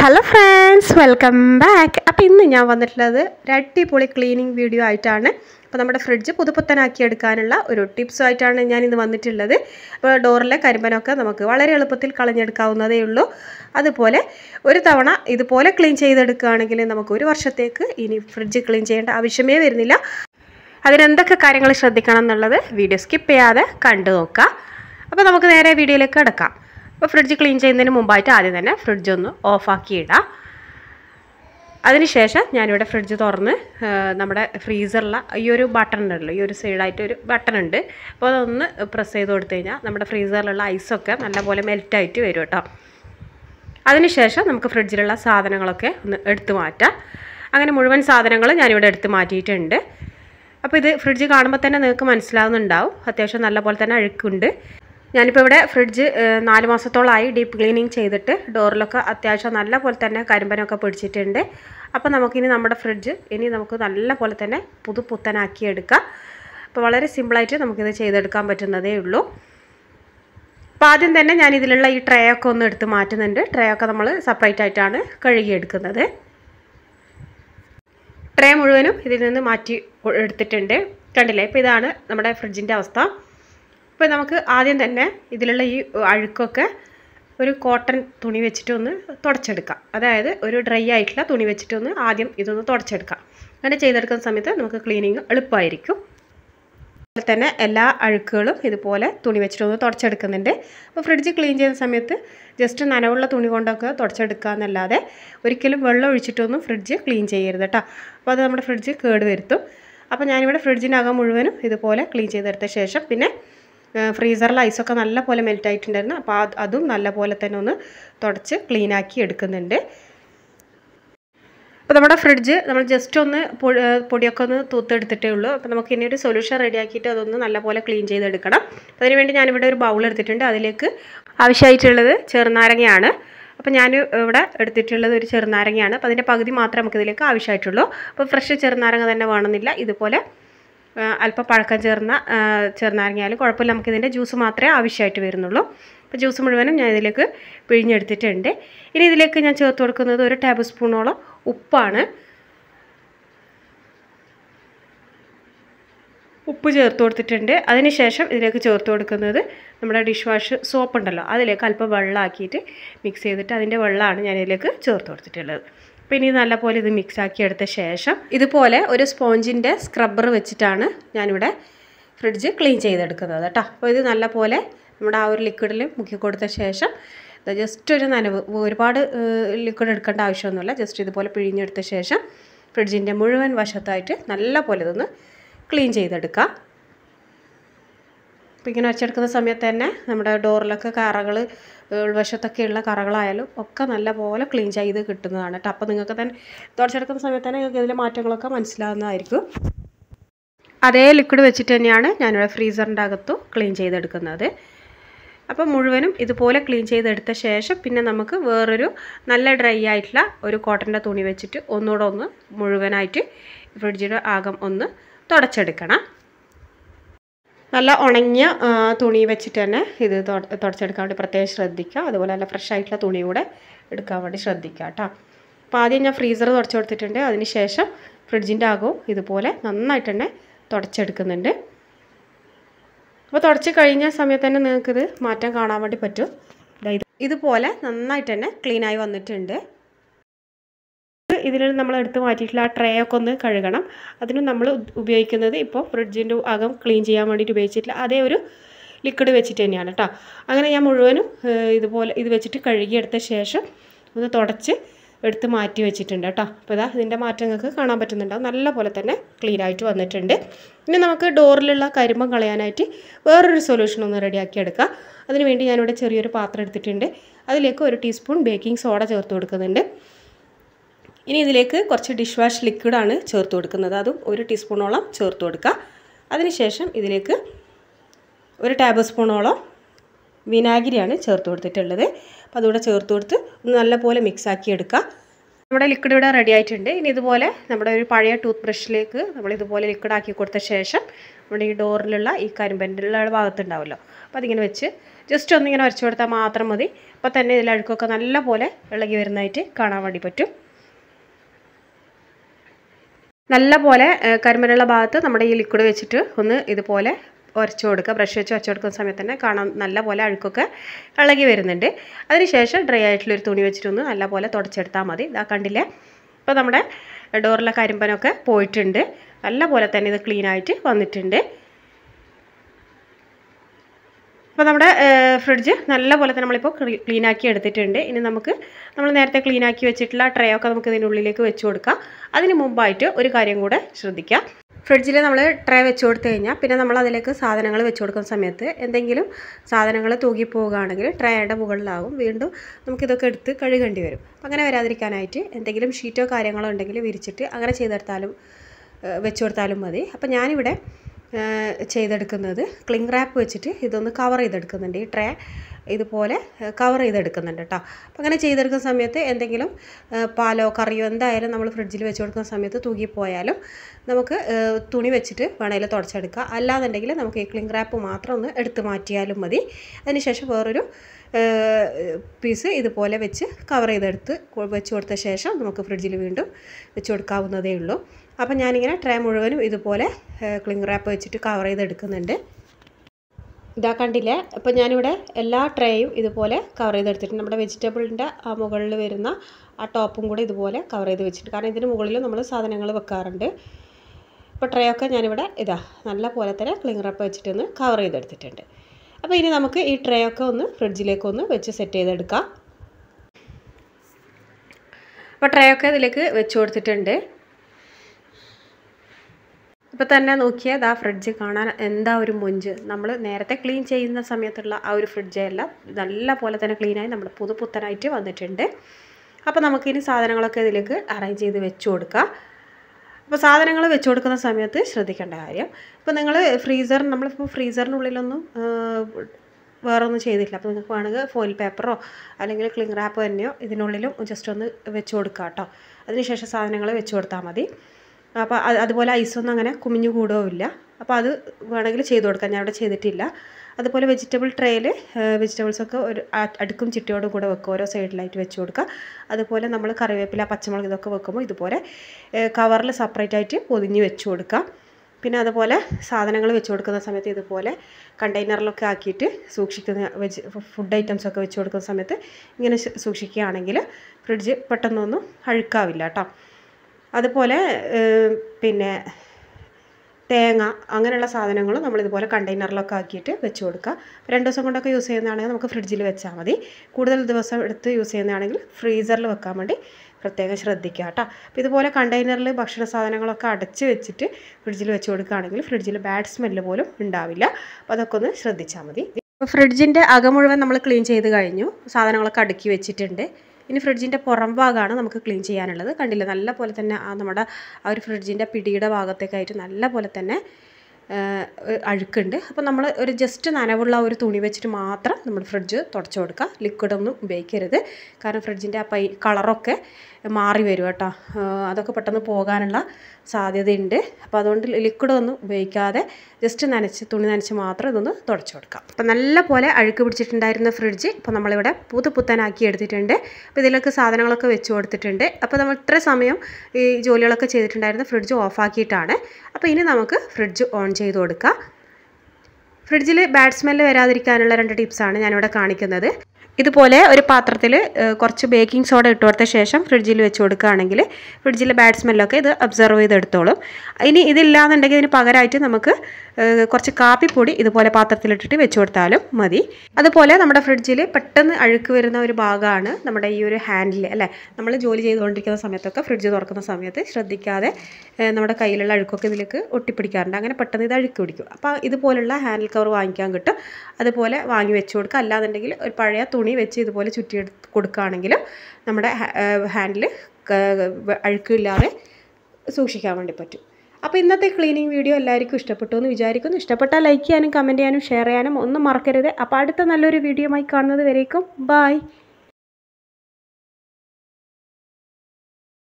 hello friends welcome back അപ്പോൾ ഇന്ന് ഞാൻ വന്നിട്ടുള്ളത് ഒരു അടിപൊളി ക്ലീനിങ് വീഡിയോ ആയിട്ടാണ് അപ്പോൾ നമ്മുടെ ഫ്രിഡ്ജ് പുതുപുത്തനാക്കി എടുക്കാനുള്ള ഒരു ടിപ്സുമായിട്ടാണ് ഞാൻ ഇന്ന് വന്നിട്ടുള്ളത് അപ്പോൾ ഡോറിലെ കരിമ്പനൊക്കെ നമുക്ക് വളരെ എളുപ്പത്തിൽ കളഞ്ഞെടുക്കാവുന്നതേ ഉള്ളൂ അതുപോലെ ഒരു തവണ ഇതുപോലെ ക്ലീൻ ചെയ്തെടുക്കുകയാണെങ്കിൽ നമുക്ക് ഒരു വർഷത്തേക്ക് ഇനി ഫ്രിഡ്ജ് ക്ലീൻ ചെയ്യേണ്ട ആവശ്യമേ വരുന്നില്ല അതിനെന്തൊക്കെ കാര്യങ്ങൾ ശ്രദ്ധിക്കണം എന്നുള്ളത് വീഡിയോ സ്കിപ്പ് ചെയ്യാതെ കണ്ടു നോക്കുക അപ്പോൾ നമുക്ക് നേരെ വീഡിയോയിലേക്ക് എടുക്കാം അപ്പോൾ ഫ്രിഡ്ജ് ക്ലീൻ ചെയ്യുന്നതിന് മുമ്പായിട്ട് ആദ്യം തന്നെ ഫ്രിഡ്ജ് ഒന്ന് ഓഫാക്കി ഇടാം അതിനുശേഷം ഞാനിവിടെ ഫ്രിഡ്ജ് തുറന്ന് നമ്മുടെ ഫ്രീസറിലെ ഈ ഒരു ബട്ടൺ ഉണ്ടല്ലോ ഈ ഒരു സൈഡായിട്ട് ഒരു ബട്ടൺ ഉണ്ട് അപ്പോൾ അതൊന്ന് പ്രസ് ചെയ്ത് കൊടുത്തു കഴിഞ്ഞാൽ നമ്മുടെ ഫ്രീസറിലുള്ള ഐസൊക്കെ നല്ലപോലെ മെൽറ്റായിട്ട് വരും കേട്ടോ അതിനുശേഷം നമുക്ക് ഫ്രിഡ്ജിലുള്ള സാധനങ്ങളൊക്കെ ഒന്ന് എടുത്തു മാറ്റാം അങ്ങനെ മുഴുവൻ സാധനങ്ങൾ ഞാനിവിടെ എടുത്തു മാറ്റിയിട്ടുണ്ട് അപ്പോൾ ഇത് ഫ്രിഡ്ജ് കാണുമ്പോൾ തന്നെ നിങ്ങൾക്ക് മനസ്സിലാവുന്നുണ്ടാവും അത്യാവശ്യം നല്ലപോലെ തന്നെ അഴുക്കുണ്ട് ഞാനിപ്പോൾ ഇവിടെ ഫ്രിഡ്ജ് നാല് മാസത്തോളമായി ഡീപ്പ് ക്ലീനിങ് ചെയ്തിട്ട് ഡോറിലൊക്കെ അത്യാവശ്യം നല്ല പോലെ തന്നെ കരിമ്പനൊക്കെ പിടിച്ചിട്ടുണ്ട് അപ്പോൾ നമുക്കിനി നമ്മുടെ ഫ്രിഡ്ജ് ഇനി നമുക്ക് നല്ല പോലെ തന്നെ പുതുപുത്തനാക്കി എടുക്കാം അപ്പോൾ വളരെ സിമ്പിളായിട്ട് നമുക്കിത് ചെയ്തെടുക്കാൻ പറ്റുന്നതേ ഉള്ളൂ അപ്പോൾ ആദ്യം തന്നെ ഞാൻ ഇതിലുള്ള ഈ ട്രേ ഒക്കെ ഒന്ന് എടുത്ത് മാറ്റുന്നുണ്ട് ട്രേ ഒക്കെ നമ്മൾ സെപ്പറേറ്റ് ആയിട്ടാണ് കഴുകിയെടുക്കുന്നത് ട്രേ മുഴുവനും ഇതിൽ നിന്ന് മാറ്റി എടുത്തിട്ടുണ്ട് കണ്ടില്ലേ ഇപ്പോൾ ഇതാണ് നമ്മുടെ ഫ്രിഡ്ജിൻ്റെ അവസ്ഥ ഇപ്പം നമുക്ക് ആദ്യം തന്നെ ഇതിലുള്ള ഈ അഴുക്കൊക്കെ ഒരു കോട്ടൺ തുണി വെച്ചിട്ട് ഒന്ന് തുടച്ചെടുക്കാം അതായത് ഒരു ഡ്രൈ ആയിട്ടുള്ള തുണി വെച്ചിട്ട് ഒന്ന് ആദ്യം ഇതൊന്ന് തുടച്ചെടുക്കാം അങ്ങനെ ചെയ്തെടുക്കുന്ന സമയത്ത് നമുക്ക് ക്ലീനിങ് എളുപ്പമായിരിക്കും അതുപോലെ തന്നെ എല്ലാ അഴുക്കുകളും ഇതുപോലെ തുണി വെച്ചിട്ട് ഒന്ന് തുടച്ചെടുക്കുന്നുണ്ട് അപ്പോൾ ഫ്രിഡ്ജ് ക്ലീൻ ചെയ്യുന്ന സമയത്ത് ജസ്റ്റ് നനവുള്ള തുണി കൊണ്ടൊക്കെ തുടച്ചെടുക്കുക എന്നല്ലാതെ ഒരിക്കലും വെള്ളം ഒഴിച്ചിട്ടൊന്നും ഫ്രിഡ്ജ് ക്ലീൻ ചെയ്യരുത് കേട്ടോ അപ്പോൾ അത് നമ്മുടെ ഫ്രിഡ്ജ് കേട് വരുത്തും അപ്പോൾ ഞാനിവിടെ ഫ്രിഡ്ജിനകം മുഴുവനും ഇതുപോലെ ക്ലീൻ ചെയ്തെടുത്ത ശേഷം പിന്നെ ഫ്രീസറിൽ ഐസൊക്കെ നല്ല പോലെ മെൽറ്റായിട്ടുണ്ടായിരുന്നു അപ്പോൾ അതും നല്ല പോലെ തന്നെ ഒന്ന് തുടച്ച് ക്ലീനാക്കി എടുക്കുന്നുണ്ട് അപ്പോൾ നമ്മുടെ ഫ്രിഡ്ജ് നമ്മൾ ജസ്റ്റ് ഒന്ന് പൊടിയൊക്കെ ഒന്ന് തൂത്തെടുത്തിട്ടേ ഉള്ളൂ അപ്പോൾ നമുക്ക് ഇനി ഒരു സൊല്യൂഷൻ റെഡിയാക്കിയിട്ട് അതൊന്ന് നല്ലപോലെ ക്ലീൻ ചെയ്തെടുക്കണം അതിനുവേണ്ടി ഞാനിവിടെ ഒരു ബൗൾ എടുത്തിട്ടുണ്ട് അതിലേക്ക് ആവശ്യമായിട്ടുള്ളത് ചെറുനാരങ്ങയാണ് അപ്പോൾ ഞാൻ ഇവിടെ എടുത്തിട്ടുള്ളത് ഒരു ചെറുനാരങ്ങയാണ് അപ്പോൾ അതിൻ്റെ പകുതി മാത്രമേ നമുക്കിതിലേക്ക് ആവശ്യമായിട്ടുള്ളൂ അപ്പോൾ ഫ്രഷ് ചെറുനാരങ്ങ തന്നെ വേണമെന്നില്ല ഇതുപോലെ അല്പം പഴക്കം ചേർന്ന ചേർന്നാരങ്ങിയാലും കുഴപ്പമില്ല നമുക്കിതിൻ്റെ ജ്യൂസ് മാത്രമേ ആവശ്യമായിട്ട് വരുന്നുള്ളൂ അപ്പോൾ ജ്യൂസ് മുഴുവനും ഞാൻ ഇതിലേക്ക് പിഴിഞ്ഞെടുത്തിട്ടുണ്ട് ഇനി ഇതിലേക്ക് ഞാൻ ചേർത്ത് കൊടുക്കുന്നത് ഒരു ടേബിൾ സ്പൂണോളം ഉപ്പാണ് ഉപ്പ് ചേർത്ത് കൊടുത്തിട്ടുണ്ട് അതിനുശേഷം ഇതിലേക്ക് ചേർത്ത് കൊടുക്കുന്നത് നമ്മുടെ ഡിഷ് വാഷ് സോപ്പ് ഉണ്ടല്ലോ അതിലേക്ക് അല്പം വെള്ളമാക്കിയിട്ട് മിക്സ് ചെയ്തിട്ട് അതിൻ്റെ വെള്ളമാണ് ഞാനിതിലേക്ക് ചേർത്ത് കൊടുത്തിട്ടുള്ളത് അപ്പം ഇനി നല്ലപോലെ ഇത് മിക്സാക്കി എടുത്ത ശേഷം ഇതുപോലെ ഒരു സ്പോഞ്ചിൻ്റെ സ്ക്രബ്ബർ വെച്ചിട്ടാണ് ഞാനിവിടെ ഫ്രിഡ്ജ് ക്ലീൻ ചെയ്തെടുക്കുന്നത് കേട്ടോ അപ്പോൾ ഇത് നല്ലപോലെ നമ്മുടെ ആ ഒരു ലിക്വിഡിൽ മുക്കി കൊടുത്ത ശേഷം ജസ്റ്റ് ഒരു നനവ് ഒരുപാട് ലിക്വിഡ് എടുക്കേണ്ട ആവശ്യമൊന്നുമില്ല ജസ്റ്റ് ഇതുപോലെ പിഴിഞ്ഞെടുത്ത ശേഷം ഫ്രിഡ്ജിൻ്റെ മുഴുവൻ വശത്തായിട്ട് നല്ലപോലെ ഇതൊന്ന് ക്ലീൻ ചെയ്തെടുക്കുക അപ്പോൾ ഇങ്ങനെ വെച്ചെടുക്കുന്ന സമയത്ത് തന്നെ നമ്മുടെ ഡോറിലൊക്കെ കാറകൾ ഉൾവശത്തൊക്കെയുള്ള കറകളായാലും ഒക്കെ നല്ലപോലെ ക്ലീൻ ചെയ്ത് കിട്ടുന്നതാണ് കേട്ടോ അപ്പോൾ നിങ്ങൾക്ക് തന്നെ തുടച്ചെടുക്കുന്ന സമയത്ത് തന്നെ നിങ്ങൾക്ക് ഇതിലെ മാറ്റങ്ങളൊക്കെ മനസ്സിലാവുന്നതായിരിക്കും അതേ ലിക്വിഡ് വെച്ചിട്ട് തന്നെയാണ് ഞാനിവിടെ ഫ്രീസറിൻ്റെ അകത്തു ക്ലീൻ ചെയ്തെടുക്കുന്നത് അപ്പോൾ മുഴുവനും ഇതുപോലെ ക്ലീൻ ചെയ്തെടുത്ത ശേഷം പിന്നെ നമുക്ക് വേറൊരു നല്ല ഡ്രൈ ആയിട്ടുള്ള ഒരു കോട്ടൻ്റെ തുണി വെച്ചിട്ട് ഒന്നുകൂടെ ഒന്ന് മുഴുവനായിട്ട് ഫ്രിഡ്ജിൻ്റെ ആകം ഒന്ന് തുടച്ചെടുക്കണം നല്ല ഉണങ്ങിയ തുണി വെച്ചിട്ട് തന്നെ ഇത് തുടച്ചെടുക്കാൻ വേണ്ടി പ്രത്യേകം ശ്രദ്ധിക്കുക അതുപോലെ നല്ല ഫ്രഷ് ആയിട്ടുള്ള തുണി കൂടെ എടുക്കാൻ വേണ്ടി ശ്രദ്ധിക്കുക കേട്ടോ അപ്പോൾ ആദ്യം ഞാൻ ഫ്രീസർ തുടച്ചു കൊടുത്തിട്ടുണ്ട് അതിന് ശേഷം ഫ്രിഡ്ജിൻ്റെ ആകും ഇതുപോലെ നന്നായിട്ട് തന്നെ തുടച്ചെടുക്കുന്നുണ്ട് അപ്പോൾ തുടച്ച് കഴിഞ്ഞ സമയത്ത് തന്നെ നിങ്ങൾക്കിത് മാറ്റം കാണാൻ വേണ്ടി പറ്റും ഇതുപോലെ നന്നായിട്ട് തന്നെ ക്ലീനായി വന്നിട്ടുണ്ട് ഇതിനെ നമ്മൾ എടുത്ത് മാറ്റിയിട്ടുള്ള ആ ട്രേ ഒക്കെ ഒന്ന് കഴുകണം അതിന് നമ്മൾ ഉപയോഗിക്കുന്നത് ഇപ്പോൾ ഫ്രിഡ്ജിൻ്റെ അകം ക്ലീൻ ചെയ്യാൻ വേണ്ടിയിട്ട് ഉപയോഗിച്ചിട്ടില്ല അതേ ഒരു ലിക്വിഡ് വെച്ചിട്ട് തന്നെയാണ് കേട്ടോ അങ്ങനെ ഞാൻ മുഴുവനും ഇതുപോലെ ഇത് വെച്ചിട്ട് കഴുകിയെടുത്ത ശേഷം ഒന്ന് തുടച്ച് എടുത്ത് മാറ്റി വെച്ചിട്ടുണ്ട് കേട്ടോ അപ്പോൾ ഇതാ ഇതിൻ്റെ മാറ്റങ്ങൾക്ക് കാണാൻ പറ്റുന്നുണ്ടാവും നല്ല പോലെ തന്നെ ക്ലീൻ ആയിട്ട് വന്നിട്ടുണ്ട് ഇനി നമുക്ക് ഡോറിലുള്ള കരിമ്പം കളയാനായിട്ട് വേറൊരു സൊല്യൂഷൻ ഒന്ന് റെഡിയാക്കി എടുക്കാം അതിനുവേണ്ടി ഞാനിവിടെ ചെറിയൊരു പാത്രം എടുത്തിട്ടുണ്ട് അതിലേക്ക് ഒരു ടീസ്പൂൺ ബേക്കിംഗ് സോഡ ചേർത്ത് കൊടുക്കുന്നുണ്ട് ഇനി ഇതിലേക്ക് കുറച്ച് ഡിഷ് വാഷ് ലിക്വിഡാണ് ചേർത്ത് കൊടുക്കുന്നത് അതും ഒരു ടീസ്പൂണോളം ചേർത്ത് കൊടുക്കുക അതിനുശേഷം ഇതിലേക്ക് ഒരു ടേബിൾ സ്പൂണോളം വിനാഗിരിയാണ് ചേർത്ത് കൊടുത്തിട്ടുള്ളത് അപ്പോൾ അതുകൂടെ ചേർത്ത് കൊടുത്ത് ഒന്ന് നല്ലപോലെ മിക്സാക്കി എടുക്കുക നമ്മുടെ ലിക്വിഡ് ഇവിടെ റെഡി ആയിട്ടുണ്ട് ഇനി ഇതുപോലെ നമ്മുടെ ഒരു പഴയ ടൂത്ത് ബ്രഷിലേക്ക് നമ്മൾ ഇതുപോലെ ലിക്വിഡ് ആക്കി കൊടുത്ത ശേഷം നമ്മുടെ ഈ ഡോറിലുള്ള ഈ കരിമ്പൻ്റെ ഭാഗത്തുണ്ടാവുമല്ലോ അപ്പോൾ അതിങ്ങനെ വെച്ച് ജസ്റ്റ് ഒന്നിങ്ങനെ വരച്ചു കൊടുത്താൽ മാത്രം മതി അപ്പോൾ തന്നെ ഇതിൽ അഴുക്കൊക്കെ നല്ലപോലെ ഇളകി വരുന്നതായിട്ട് കാണാൻ വേണ്ടി പറ്റും നല്ല പോലെ കരിമരുള്ള ഭാഗത്ത് നമ്മുടെ ഈ ലിക്വിഡ് വെച്ചിട്ട് ഒന്ന് ഇതുപോലെ ഉരച്ചു കൊടുക്കുക ബ്രഷ് വെച്ച് ഉരച്ചു കൊടുക്കുന്ന സമയത്ത് തന്നെ കാണാൻ നല്ല പോലെ അഴുക്കൊക്കെ ഇളകി വരുന്നുണ്ട് അതിനുശേഷം ഡ്രൈ ആയിട്ടുള്ളൊരു തുണി വെച്ചിട്ടൊന്ന് നല്ല പോലെ തുടച്ചെടുത്താൽ മതി ഇതാ കണ്ടില്ലേ ഇപ്പോൾ നമ്മുടെ ഡോറിലെ കരിമ്പനൊക്കെ പോയിട്ടുണ്ട് നല്ല പോലെ തന്നെ ഇത് ക്ലീനായിട്ട് വന്നിട്ടുണ്ട് അപ്പോൾ നമ്മുടെ ഫ്രിഡ്ജ് നല്ലപോലെ തന്നെ നമ്മളിപ്പോൾ ക്ലീൻ ആക്കി എടുത്തിട്ടുണ്ട് ഇനി നമുക്ക് നമ്മൾ നേരത്തെ ക്ലീൻ ആക്കി വെച്ചിട്ടുള്ള ട്രേ ഒക്കെ നമുക്ക് ഇതിനുള്ളിലേക്ക് ഉള്ളിലേക്ക് വെച്ച് കൊടുക്കാം അതിന് മുമ്പായിട്ട് ഒരു കാര്യം കൂടെ ശ്രദ്ധിക്കാം ഫ്രിഡ്ജിൽ നമ്മൾ ട്രേ വെച്ച് കൊടുത്തു കഴിഞ്ഞാൽ പിന്നെ നമ്മൾ അതിലേക്ക് സാധനങ്ങൾ വെച്ച് കൊടുക്കുന്ന സമയത്ത് എന്തെങ്കിലും സാധനങ്ങൾ പോവുകയാണെങ്കിൽ ട്രേയുടെ മുകളിലാവും വീണ്ടും നമുക്കിതൊക്കെ എടുത്ത് കഴുകേണ്ടി വരും അങ്ങനെ വരാതിരിക്കാനായിട്ട് എന്തെങ്കിലും ഷീറ്റോ കാര്യങ്ങളോ ഉണ്ടെങ്കിൽ വിരിച്ചിട്ട് അങ്ങനെ ചെയ്തെടുത്താലും വെച്ചു കൊടുത്താലും മതി അപ്പോൾ ഞാനിവിടെ ചെയ്തെടുക്കുന്നത് ക്ലിങ് റാപ്പ് വെച്ചിട്ട് ഇതൊന്ന് കവർ ചെയ്തെടുക്കുന്നുണ്ട് ഈ ട്രേ ഇതുപോലെ കവർ ചെയ്തെടുക്കുന്നുണ്ട് കേട്ടോ അപ്പം അങ്ങനെ ചെയ്തെടുക്കുന്ന സമയത്ത് എന്തെങ്കിലും പാലോ കറിയോ എന്തായാലും നമ്മൾ ഫ്രിഡ്ജിൽ വെച്ച് കൊടുക്കുന്ന സമയത്ത് തൂങ്ങിപ്പോയാലും നമുക്ക് തുണി വെച്ചിട്ട് വേണമെങ്കിൽ തുടച്ചെടുക്കുക അല്ലാന്നുണ്ടെങ്കിൽ നമുക്ക് ഈ ക്ലിങ് റാപ്പ് മാത്രം ഒന്ന് എടുത്ത് മാറ്റിയാലും മതി അതിനുശേഷം വേറൊരു പീസ് ഇതുപോലെ വെച്ച് കവർ ചെയ്തെടുത്ത് വെച്ച് കൊടുത്ത ശേഷം നമുക്ക് ഫ്രിഡ്ജിൽ വീണ്ടും വെച്ച് കൊടുക്കാവുന്നതേ ഉള്ളൂ അപ്പം ഞാനിങ്ങനെ ട്രേ മുഴുവനും ഇതുപോലെ ക്ലിങ് റാപ്പ് വെച്ചിട്ട് കവർ ചെയ്തെടുക്കുന്നുണ്ട് ഇതാ കണ്ടില്ലേ അപ്പം ഞാനിവിടെ എല്ലാ ട്രേയും ഇതുപോലെ കവർ ചെയ്തെടുത്തിട്ടുണ്ട് നമ്മുടെ വെജിറ്റബിളിൻ്റെ ആ മുകളിൽ വരുന്ന ആ ടോപ്പും കൂടെ ഇതുപോലെ കവർ ചെയ്ത് വെച്ചിട്ട് കാരണം ഇതിന് മുകളിൽ നമ്മൾ സാധനങ്ങൾ വെക്കാറുണ്ട് അപ്പോൾ ട്രേ ഒക്കെ ഞാനിവിടെ ഇതാ നല്ല പോലെ തന്നെ ക്ലിങ് റാപ്പ് വെച്ചിട്ടൊന്ന് കവർ ചെയ്തെടുത്തിട്ടുണ്ട് അപ്പോൾ ഇനി നമുക്ക് ഈ ട്രേ ഒക്കെ ഒന്ന് ഒന്ന് വെച്ച് സെറ്റ് ചെയ്തെടുക്കാം അപ്പോൾ ട്രേ ഒക്കെ ഇതിലേക്ക് വെച്ച് കൊടുത്തിട്ടുണ്ട് ഇപ്പോൾ തന്നെ നോക്കിയാൽ ആ ഫ്രിഡ്ജ് കാണാൻ എന്താ ഒരു മുഞ്ച് നമ്മൾ നേരത്തെ ക്ലീൻ ചെയ്യുന്ന സമയത്തുള്ള ആ ഒരു ഫ്രിഡ്ജല്ല നല്ല പോലെ തന്നെ ക്ലീനായി നമ്മൾ പുതുപുത്തനായിട്ട് വന്നിട്ടുണ്ട് അപ്പോൾ നമുക്കിനി സാധനങ്ങളൊക്കെ ഇതിലേക്ക് അറേഞ്ച് ചെയ്ത് വെച്ച് കൊടുക്കാം അപ്പോൾ സാധനങ്ങൾ വെച്ച് കൊടുക്കുന്ന സമയത്ത് ശ്രദ്ധിക്കേണ്ട കാര്യം ഇപ്പോൾ നിങ്ങൾ ഫ്രീസർ നമ്മളിപ്പോൾ ഫ്രീസറിനുള്ളിലൊന്നും വേറെ ഒന്നും ചെയ്തിട്ടില്ല അപ്പോൾ നിങ്ങൾക്ക് വേണമെങ്കിൽ ഫോയിൽ പേപ്പറോ അല്ലെങ്കിൽ ക്ലിംഗ് റാപ്പ് തന്നെയോ ഇതിനുള്ളിലും ജസ്റ്റ് ഒന്ന് വെച്ച് കൊടുക്കാം കേട്ടോ അതിനുശേഷം സാധനങ്ങൾ വെച്ച് കൊടുത്താൽ മതി അപ്പോൾ അതുപോലെ ഐസൊന്നും അങ്ങനെ കുമിഞ്ഞു കൂടുകയില്ല അപ്പോൾ അത് വേണമെങ്കിൽ ചെയ്ത് കൊടുക്കാം ഞാൻ അവിടെ ചെയ്തിട്ടില്ല അതുപോലെ വെജിറ്റബിൾ ട്രേയിൽ വെജിറ്റബിൾസൊക്കെ ഒരു അടുക്കും ചിട്ടിയോടും കൂടെ വെക്കുക ഓരോ സൈഡിലായിട്ട് വെച്ച് കൊടുക്കുക അതുപോലെ നമ്മൾ കറിവേപ്പില പച്ചമുളക് ഇതൊക്കെ വെക്കുമ്പോൾ ഇതുപോലെ കവറിൽ സെപ്പറേറ്റ് ആയിട്ട് പൊതിഞ്ഞ് വെച്ച് കൊടുക്കുക പിന്നെ അതുപോലെ സാധനങ്ങൾ വെച്ച് കൊടുക്കുന്ന സമയത്ത് ഇതുപോലെ കണ്ടെയ്നറിലൊക്കെ ആക്കിയിട്ട് സൂക്ഷിക്കുന്ന വെജ് ഫുഡ് ഐറ്റംസ് ഒക്കെ വെച്ച് കൊടുക്കുന്ന സമയത്ത് ഇങ്ങനെ സൂക്ഷിക്കുകയാണെങ്കിൽ ഫ്രിഡ്ജ് പെട്ടെന്നൊന്നും അഴുക്കാവില്ല കേട്ടോ അതുപോലെ പിന്നെ തേങ്ങ അങ്ങനെയുള്ള സാധനങ്ങൾ നമ്മളിതുപോലെ കണ്ടെയ്നറിലൊക്കെ ആക്കിയിട്ട് വെച്ച് കൊടുക്കുക രണ്ട് ദിവസം കൊണ്ടൊക്കെ യൂസ് ചെയ്യുന്നതാണെങ്കിൽ നമുക്ക് ഫ്രിഡ്ജിൽ വെച്ചാൽ മതി കൂടുതൽ ദിവസം എടുത്ത് യൂസ് ചെയ്യുന്നതാണെങ്കിൽ ഫ്രീസറിൽ വെക്കാൻ വേണ്ടി പ്രത്യേകം ശ്രദ്ധിക്കുക കേട്ടോ അപ്പോൾ ഇതുപോലെ കണ്ടെയ്നറിൽ ഭക്ഷണ സാധനങ്ങളൊക്കെ അടച്ച് വെച്ചിട്ട് ഫ്രിഡ്ജിൽ വെച്ച് കൊടുക്കുകയാണെങ്കിൽ ഫ്രിഡ്ജിൽ ബാഡ് സ്മെല്ല് പോലും ഉണ്ടാവില്ല അപ്പോൾ അതൊക്കെ ഒന്ന് ശ്രദ്ധിച്ചാൽ മതി ഫ്രിഡ്ജിൻ്റെ അകം മുഴുവൻ നമ്മൾ ക്ലീൻ ചെയ്ത് കഴിഞ്ഞു സാധനങ്ങളൊക്കെ അടുക്കി വെച്ചിട്ടുണ്ട് ഇനി ഫ്രിഡ്ജിൻ്റെ പുറം ഭാഗമാണ് നമുക്ക് ക്ലീൻ ചെയ്യാനുള്ളത് കണ്ടില്ല നല്ല പോലെ തന്നെ ആ നമ്മുടെ ആ ഒരു ഫ്രിഡ്ജിൻ്റെ പിടിയുടെ ഭാഗത്തേക്കായിട്ട് നല്ല പോലെ തന്നെ അഴുക്കുണ്ട് അപ്പോൾ നമ്മൾ ഒരു ജസ്റ്റ് നനവുള്ള ഒരു തുണി വെച്ചിട്ട് മാത്രം നമ്മൾ ഫ്രിഡ്ജ് തുടച്ചു കൊടുക്കുക ലിക്വിഡൊന്നും ഉപയോഗിക്കരുത് കാരണം ഫ്രിഡ്ജിൻ്റെ ആ പൈ കളറൊക്കെ മാറി വരും കേട്ടോ അതൊക്കെ പെട്ടെന്ന് പോകാനുള്ള സാധ്യതയുണ്ട് അപ്പോൾ അതുകൊണ്ട് ലിക്വിഡൊന്നും ഉപയോഗിക്കാതെ ജസ്റ്റ് നനച്ച് തുണി നനച്ച് മാത്രം ഇതൊന്ന് തുടച്ചു കൊടുക്കാം അപ്പോൾ നല്ല പോലെ അഴുക്ക് പിടിച്ചിട്ടുണ്ടായിരുന്ന ഫ്രിഡ്ജ് ഇപ്പോൾ നമ്മളിവിടെ പുതു പുത്തനാക്കി എടുത്തിട്ടുണ്ട് അപ്പോൾ ഇതിലൊക്കെ സാധനങ്ങളൊക്കെ വെച്ച് കൊടുത്തിട്ടുണ്ട് അപ്പോൾ നമ്മൾ ഇത്ര സമയം ഈ ജോലികളൊക്കെ ചെയ്തിട്ടുണ്ടായിരുന്ന ഫ്രിഡ്ജ് ഓഫാക്കിയിട്ടാണ് അപ്പോൾ ഇനി നമുക്ക് ഫ്രിഡ്ജ് ഓൺ ചെയ്ത് കൊടുക്കുക ഫ്രിഡ്ജിൽ ബാഡ് സ്മെല്ല് വരാതിരിക്കാനുള്ള രണ്ട് ടിപ്സാണ് ഞാനിവിടെ കാണിക്കുന്നത് ഇതുപോലെ ഒരു പാത്രത്തിൽ കുറച്ച് ബേക്കിംഗ് സോഡ ഇട്ട് കൊടുത്ത ശേഷം ഫ്രിഡ്ജിൽ വെച്ച് കൊടുക്കുകയാണെങ്കിൽ ഫ്രിഡ്ജിലെ ബാഡ് സ്മെല്ലൊക്കെ ഇത് അബ്സർവ് ചെയ്തെടുത്തോളും ഇനി ഇതില്ലാന്നുണ്ടെങ്കിൽ ഇതിന് പകരമായിട്ട് നമുക്ക് കുറച്ച് കാപ്പിപ്പൊടി ഇതുപോലെ പാത്രത്തിലിട്ടിട്ട് വെച്ച് കൊടുത്താലും മതി അതുപോലെ നമ്മുടെ ഫ്രിഡ്ജിൽ പെട്ടെന്ന് അഴുക്ക് വരുന്ന ഒരു ഭാഗമാണ് നമ്മുടെ ഈ ഒരു ഹാൻഡിൽ അല്ലേ നമ്മൾ ജോലി ചെയ്തുകൊണ്ടിരിക്കുന്ന സമയത്തൊക്കെ ഫ്രിഡ്ജ് തുറക്കുന്ന സമയത്ത് ശ്രദ്ധിക്കാതെ നമ്മുടെ കയ്യിലുള്ള അഴുക്കൊക്കെ ഇതിലേക്ക് ഒട്ടിപ്പിടിക്കാറുണ്ട് അങ്ങനെ പെട്ടെന്ന് ഇത് അഴുക്ക് പിടിക്കും അപ്പോൾ ഇതുപോലുള്ള ഹാൻഡിൽ കവർ വാങ്ങിക്കാൻ കിട്ടും അതുപോലെ വാങ്ങി വെച്ച് കൊടുക്കുക അല്ലാന്നുണ്ടെങ്കിൽ ഒരു പഴയ തുണി തുണി വെച്ച് ഇതുപോലെ ചുറ്റി കൊടുക്കുകയാണെങ്കിൽ നമ്മുടെ ഹാൻഡിൽ അഴുക്കില്ലാതെ സൂക്ഷിക്കാൻ വേണ്ടി പറ്റും അപ്പോൾ ഇന്നത്തെ ക്ലീനിങ് വീഡിയോ എല്ലാവർക്കും ഇഷ്ടപ്പെട്ടു എന്ന് വിചാരിക്കുന്നു ഇഷ്ടപ്പെട്ടാൽ ലൈക്ക് ചെയ്യാനും കമൻറ്റ് ചെയ്യാനും ഷെയർ ചെയ്യാനും ഒന്നും മറക്കരുത് അപ്പോൾ അടുത്ത നല്ലൊരു വീഡിയോ ആയി കാണുന്നത് വരേക്കും ബായ്